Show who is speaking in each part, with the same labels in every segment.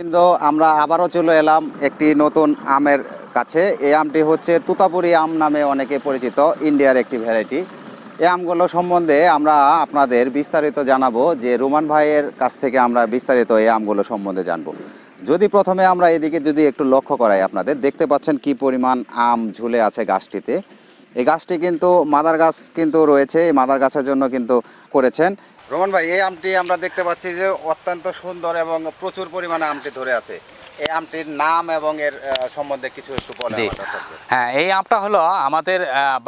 Speaker 1: কিন্তু আমরা আবারও চলে এলাম একটি নতুন আমের কাছে এই আমটি হচ্ছে তুতাপুরি আম নামে অনেকে পরিচিত ইন্ডিয়ার একটি ভ্যারাইটি এই আমগুলো সম্বন্ধে আমরা আপনাদের বিস্তারিত জানাবো যে রুমান ভাইয়ের কাছ থেকে আমরা বিস্তারিত এই আমগুলো সম্বন্ধে জানব যদি প্রথমে আমরা এদিকে যদি একটু লক্ষ্য করাই আপনাদের দেখতে পাচ্ছেন কি পরিমাণ আম ঝুলে আছে গাছটিতে এই গাছটি কিন্তু মাদার গাছ কিন্তু রয়েছে এই মাদার গাছের জন্য কিন্তু করেছেন রোমান ভাই এই আমটি আমরা দেখতে পাচ্ছি যে অত্যন্ত সুন্দর এবং প্রচুর পরিমাণে আমটি ধরে আছে এই আমটির নাম এবং এর সম্বন্ধে কিছু একটু বলেন
Speaker 2: হ্যাঁ এই আমটা হলো আমাদের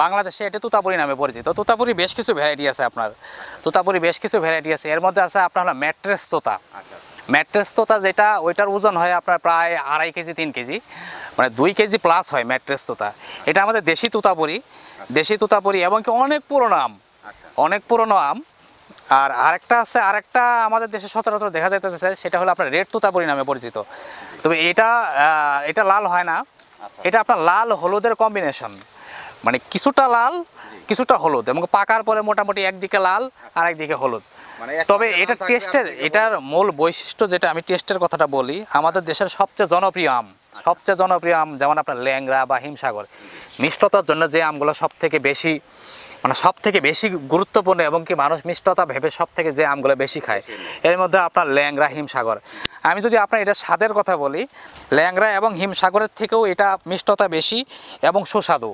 Speaker 2: বাংলাদেশে এটা তোতাপুরি নামে পরিচিত তোতাপুরি বেশ কিছু ভ্যারাইটি আছে আপনার তোতাপুরি বেশ কিছু ভ্যারাইটি আছে এর মধ্যে আছে আপনার হলো ম্যাট্রেস তোতা আচ্ছা, আচ্ছা। ম্যাট্রেস তোতা যেটা ওইটার ওজন হয় আপনার প্রায় আড়াই কেজি তিন কেজি মানে দুই কেজি প্লাস হয় ম্যাট্রেস তোতা এটা আমাদের দেশি তোতাপুরি আচ্ছা। দেশি তোতাপুরি এবং কি অনেক পুরনো আম অনেক পুরনো আম আর আরেকটা আছে আরেকটা আমাদের দেশে সচরাচর দেখা যাইতেছে সেটা হলো আপনার রেড তুতাপুরি নামে পরিচিত তবে এটা এটা লাল হয় না আচ্ছা। এটা আপনার লাল হলুদের কম্বিনেশন মানে কিছুটা লাল কিছুটা হলুদ এবং পাকার পরে মোটামুটি একদিকে লাল আর একদিকে হলুদ মানে তবে এটা টেস্টের এটার মূল বৈশিষ্ট্য যেটা আমি টেস্টের কথাটা বলি আমাদের দেশের সবচেয়ে জনপ্রিয় আম আচ্ছা। সবচেয়ে জনপ্রিয় আম যেমন আপনার ল্যাংরা বা হিমসাগর মিষ্টতার জন্য যে আমগুলো সব থেকে বেশি মানে সব থেকে বেশি গুরুত্বপূর্ণ এবং কি মানুষ মিষ্টতা ভেবে সব থেকে যে আমগুলো বেশি খায় এর মধ্যে আপনার ল্যাংরা হিমসাগর আমি যদি আপনার এটা স্বাদের কথা বলি ল্যাংরা এবং হিমসাগরের থেকেও এটা মিষ্টতা বেশি এবং সুস্বাদু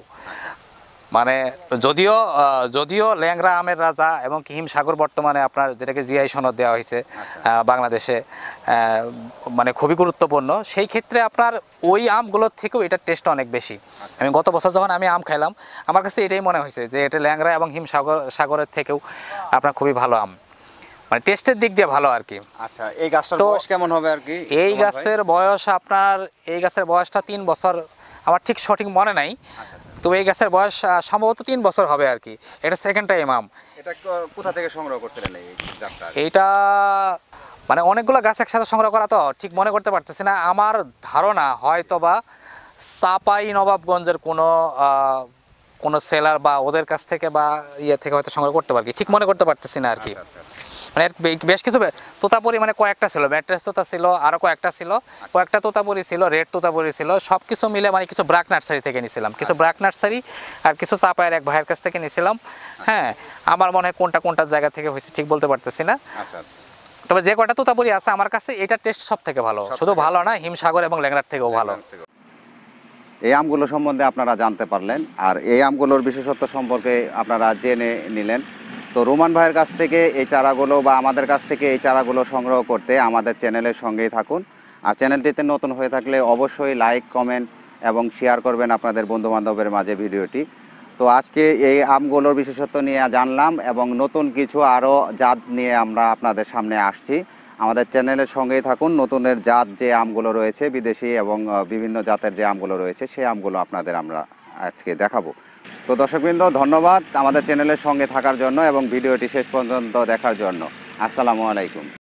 Speaker 2: মানে যদিও যদিও ল্যাংরা আমের রাজা এবং কিহিম সাগর বর্তমানে আপনার যেটাকে জিআই সনদ দেওয়া হয়েছে আচ্ছা। বাংলাদেশে মানে খুবই গুরুত্বপূর্ণ সেই ক্ষেত্রে আপনার ওই আমগুলোর থেকেও এটার টেস্ট অনেক বেশি আচ্ছা। আমি গত বছর যখন আমি আম খাইলাম আমার কাছে এটাই মনে হয়েছে যে এটা ল্যাংরা এবং হিম সাগর সাগরের থেকেও আপনার খুবই ভালো আম মানে টেস্টের দিক দিয়ে ভালো আর কি আচ্ছা এই গাছটা বয়স কেমন হবে আর কি এই গাছের বয়স আপনার এই গাছের বয়সটা তিন বছর আমার ঠিক সঠিক মনে নাই আচ্ছা। তো এই গাছের বয়স সম্ভবত তিন বছর হবে আর কি এটা সেকেন্ড টাইম আম
Speaker 1: এটা কোথা থেকে সংগ্রহ করছিলেন এইটা
Speaker 2: মানে অনেকগুলো গাছ একসাথে সংগ্রহ করা তো ঠিক মনে করতে পারতেছি না আমার ধারণা হয়তো বা চাপাই নবাবগঞ্জের কোনো কোনো সেলার বা ওদের কাছ থেকে বা ইয়ে থেকে হয়তো সংগ্রহ করতে পারি ঠিক মনে করতে পারতেছি না আর কি আচ্ছা, আচ্ছা, আচ্ছা। মানে বেশ কিছু তোতাপুরি মানে কয়েকটা ছিল ম্যাট্রেস তোতা ছিল আরও কয়েকটা ছিল কয়েকটা তোতা পরি ছিল রেড তোতা পরি ছিল সব কিছু মিলে মানে কিছু ব্রাক নার্সারি থেকে নিয়েছিলাম কিছু ব্রাক নার্সারি আর কিছু চাপায়ের এক ভাইয়ের কাছ থেকে নিয়েছিলাম হ্যাঁ আমার মনে হয় কোনটা কোনটা জায়গা থেকে হয়েছে ঠিক বলতে পারতেছি না তবে যে কটা তোতাপুরি আছে আমার কাছে এটা টেস্ট সব থেকে ভালো শুধু ভালো না হিমসাগর এবং ল্যাংরার থেকেও ভালো
Speaker 1: এই আমগুলো সম্বন্ধে আপনারা জানতে পারলেন আর এই আমগুলোর বিশেষত্ব সম্পর্কে আপনারা জেনে নিলেন তো রোমান ভাইয়ের কাছ থেকে এই চারাগুলো বা আমাদের কাছ থেকে এই চারাগুলো সংগ্রহ করতে আমাদের চ্যানেলের সঙ্গেই থাকুন আর চ্যানেলটিতে নতুন হয়ে থাকলে অবশ্যই লাইক কমেন্ট এবং শেয়ার করবেন আপনাদের বন্ধুবান্ধবের মাঝে ভিডিওটি তো আজকে এই আমগুলোর বিশেষত্ব নিয়ে জানলাম এবং নতুন কিছু আরও জাত নিয়ে আমরা আপনাদের সামনে আসছি আমাদের চ্যানেলের সঙ্গেই থাকুন নতুনের জাত যে আমগুলো রয়েছে বিদেশি এবং বিভিন্ন জাতের যে আমগুলো রয়েছে সেই আমগুলো আপনাদের আমরা আজকে দেখাবো তো দর্শকবৃন্দ ধন্যবাদ আমাদের চ্যানেলের সঙ্গে থাকার জন্য এবং ভিডিওটি শেষ পর্যন্ত দেখার জন্য আসসালামু আলাইকুম